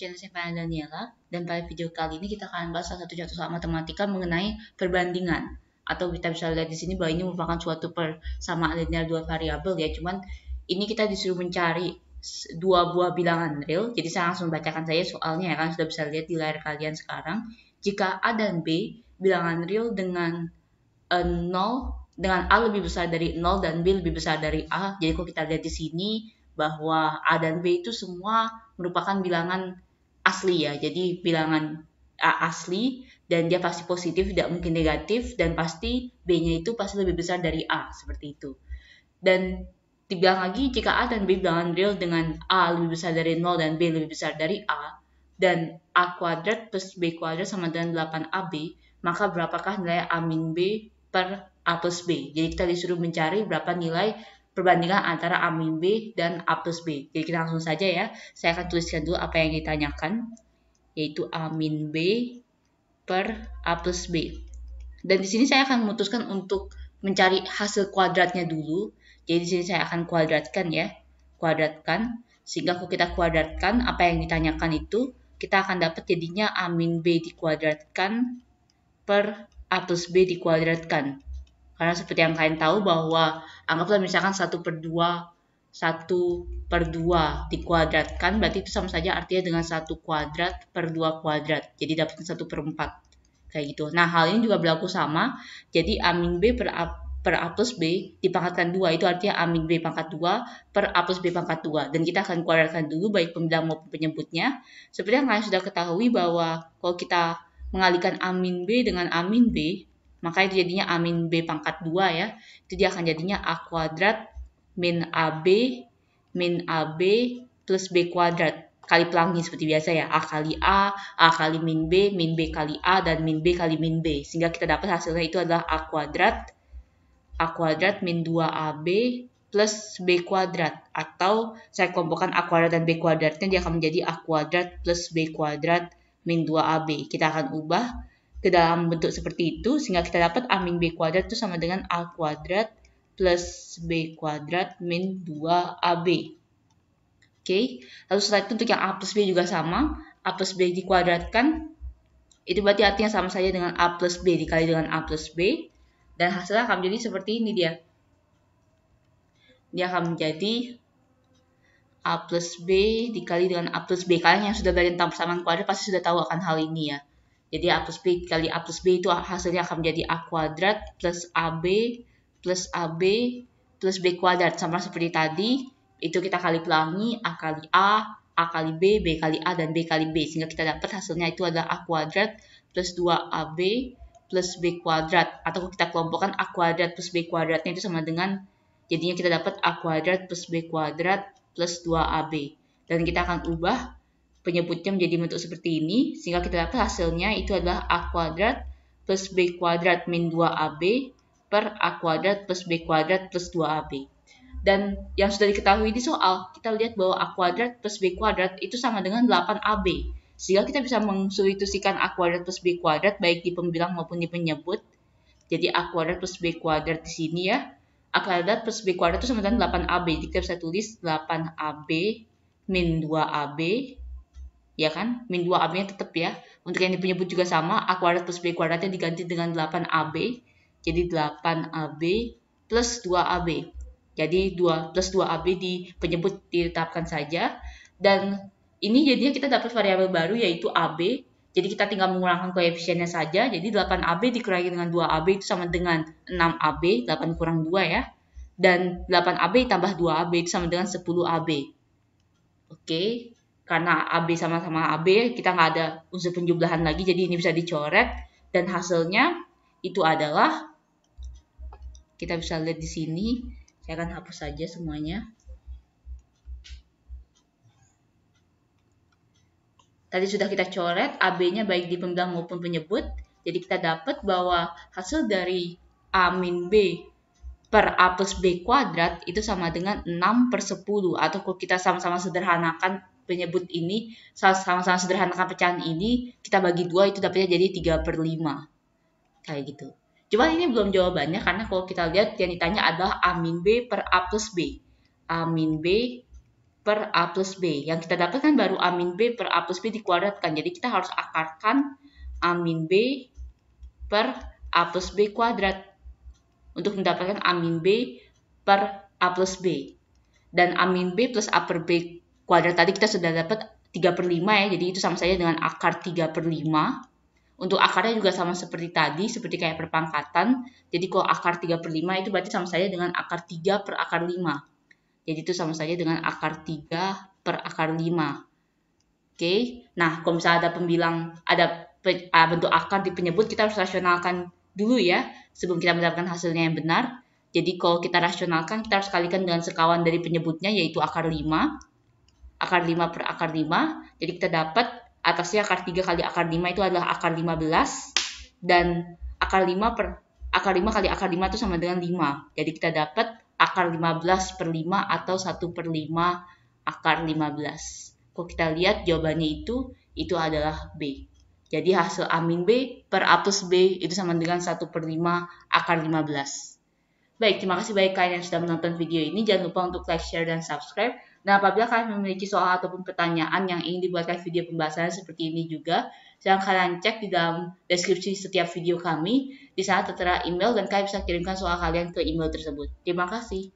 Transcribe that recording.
channelnya Pak Daniela dan pada video kali ini kita akan bahas salah satu jatuh soal matematika mengenai perbandingan atau kita bisa lihat di sini bahwa ini merupakan suatu persamaan linear dua variabel ya cuman ini kita disuruh mencari dua buah bilangan real jadi saya langsung bacakan saja soalnya ya kan sudah bisa lihat di layar kalian sekarang jika A dan B bilangan real dengan uh, e, 0 dengan A lebih besar dari 0 dan B lebih besar dari A jadi kalau kita lihat di sini bahwa A dan B itu semua merupakan bilangan asli ya. Jadi bilangan A asli dan dia pasti positif, tidak mungkin negatif dan pasti B-nya itu pasti lebih besar dari A seperti itu. Dan dibilang lagi jika A dan B bilangan real dengan A lebih besar dari 0 dan B lebih besar dari A dan A kuadrat plus B kuadrat sama dengan 8AB maka berapakah nilai A min B per A plus B jadi kita disuruh mencari berapa nilai perbandingan antara A min B dan A plus B. Jadi kita langsung saja ya, saya akan tuliskan dulu apa yang ditanyakan, yaitu A min B per A plus B. Dan di sini saya akan memutuskan untuk mencari hasil kuadratnya dulu. Jadi di sini saya akan kuadratkan ya, kuadratkan. Sehingga kalau kita kuadratkan apa yang ditanyakan itu, kita akan dapat jadinya A min B dikuadratkan per A plus B dikuadratkan. Karena seperti yang kalian tahu bahwa anggaplah misalkan satu per dua satu per dua dikuadratkan berarti itu sama saja artinya dengan satu kuadrat per dua kuadrat. Jadi dapatkan satu per empat kayak gitu. Nah hal ini juga berlaku sama. Jadi a min b per a, per a plus b dipangkatkan dua itu artinya a min b pangkat dua per a plus b pangkat dua. Dan kita akan kuadratkan dulu baik pembilang maupun penyebutnya. Seperti yang kalian sudah ketahui bahwa kalau kita mengalihkan a min b dengan a min b maka itu jadinya A min B pangkat 2 ya. Itu dia akan jadinya A kuadrat min AB min AB plus B kuadrat. Kali pelangi seperti biasa ya. A kali A, A kali min B, min B kali A, dan min B kali min B. Sehingga kita dapat hasilnya itu adalah A kuadrat A kuadrat min 2AB plus B kuadrat atau saya kelompokkan A kuadrat dan B kuadratnya dia akan menjadi A kuadrat plus B kuadrat min 2AB. Kita akan ubah ke dalam bentuk seperti itu sehingga kita dapat A min B kuadrat itu sama dengan A kuadrat plus B kuadrat min 2AB. Oke, lalu setelah itu untuk yang A plus B juga sama. A plus B dikuadratkan, itu berarti artinya sama saja dengan A plus B dikali dengan A plus B. Dan hasilnya akan menjadi seperti ini dia. Dia akan menjadi A plus B dikali dengan A plus B. Kalian yang sudah belajar tentang persamaan kuadrat pasti sudah tahu akan hal ini ya. Jadi A plus B kali A plus B itu hasilnya akan menjadi A kuadrat plus AB plus AB plus B kuadrat. Sama seperti tadi, itu kita kali pelangi A kali A, A kali B, B kali A, dan B kali B. Sehingga kita dapat hasilnya itu adalah A kuadrat plus 2AB plus B kuadrat. Atau kita kelompokkan A kuadrat plus B kuadratnya itu sama dengan, jadinya kita dapat A kuadrat plus B kuadrat plus 2AB. Dan kita akan ubah penyebutnya menjadi bentuk seperti ini, sehingga kita dapat hasilnya itu adalah A kuadrat plus B kuadrat min 2AB per A kuadrat plus B kuadrat plus 2AB. Dan yang sudah diketahui di soal, kita lihat bahwa A kuadrat plus B kuadrat itu sama dengan 8AB. Sehingga kita bisa mensubstitusikan A kuadrat plus B kuadrat baik di pembilang maupun di penyebut. Jadi A kuadrat plus B kuadrat di sini ya. A kuadrat plus B kuadrat itu sama dengan 8AB. Jadi kita bisa tulis 8AB min 2AB ya kan? Min 2AB-nya tetap ya. Untuk yang dipunyebut juga sama, A kuadrat plus B kuadratnya diganti dengan 8AB. Jadi 8AB plus 2AB. Jadi 2 plus 2AB di penyebut ditetapkan saja. Dan ini jadinya kita dapat variabel baru yaitu AB. Jadi kita tinggal mengurangkan koefisiennya saja. Jadi 8AB dikurangi dengan 2AB itu sama dengan 6AB, 8 kurang 2 ya. Dan 8AB tambah 2AB itu sama dengan 10AB. Oke, okay karena AB sama-sama AB kita nggak ada unsur penjumlahan lagi jadi ini bisa dicoret dan hasilnya itu adalah kita bisa lihat di sini saya akan hapus saja semuanya tadi sudah kita coret AB-nya baik di pembilang maupun penyebut. Jadi kita dapat bahwa hasil dari A min B per A plus B kuadrat itu sama dengan 6 per 10. Atau kalau kita sama-sama sederhanakan penyebut ini sama-sama sederhanakan pecahan ini kita bagi dua itu dapatnya jadi 3 per 5 kayak gitu cuma ini belum jawabannya karena kalau kita lihat yang ditanya adalah A min B per A plus B A min B per A plus B yang kita dapatkan baru A min B per A plus B dikuadratkan jadi kita harus akarkan A min B per A plus B kuadrat untuk mendapatkan A min B per A plus B dan A min B plus A per B kuadrat tadi kita sudah dapat 3 per 5 ya, jadi itu sama saja dengan akar 3 per 5. Untuk akarnya juga sama seperti tadi, seperti kayak perpangkatan. Jadi kalau akar 3 per 5 itu berarti sama saja dengan akar 3 per akar 5. Jadi itu sama saja dengan akar 3 per akar 5. Oke, nah kalau misalnya ada pembilang, ada bentuk akar di penyebut, kita harus rasionalkan dulu ya, sebelum kita mendapatkan hasilnya yang benar. Jadi kalau kita rasionalkan, kita harus kalikan dengan sekawan dari penyebutnya, yaitu akar 5 akar 5 per akar 5. Jadi kita dapat atasnya akar 3 kali akar 5 itu adalah akar 15 dan akar 5 per akar 5 kali akar 5 itu sama dengan 5. Jadi kita dapat akar 15 per 5 atau 1 per 5 akar 15. Kalau kita lihat jawabannya itu, itu adalah B. Jadi hasil A min B per A plus B itu sama dengan 1 per 5 akar 15. Baik, terima kasih baik kalian yang sudah menonton video ini. Jangan lupa untuk like, share, dan subscribe Nah, apabila kalian memiliki soal ataupun pertanyaan yang ingin dibuatkan video pembahasan seperti ini juga, silahkan kalian cek di dalam deskripsi setiap video kami. Di sana tertera email dan kalian bisa kirimkan soal kalian ke email tersebut. Terima kasih.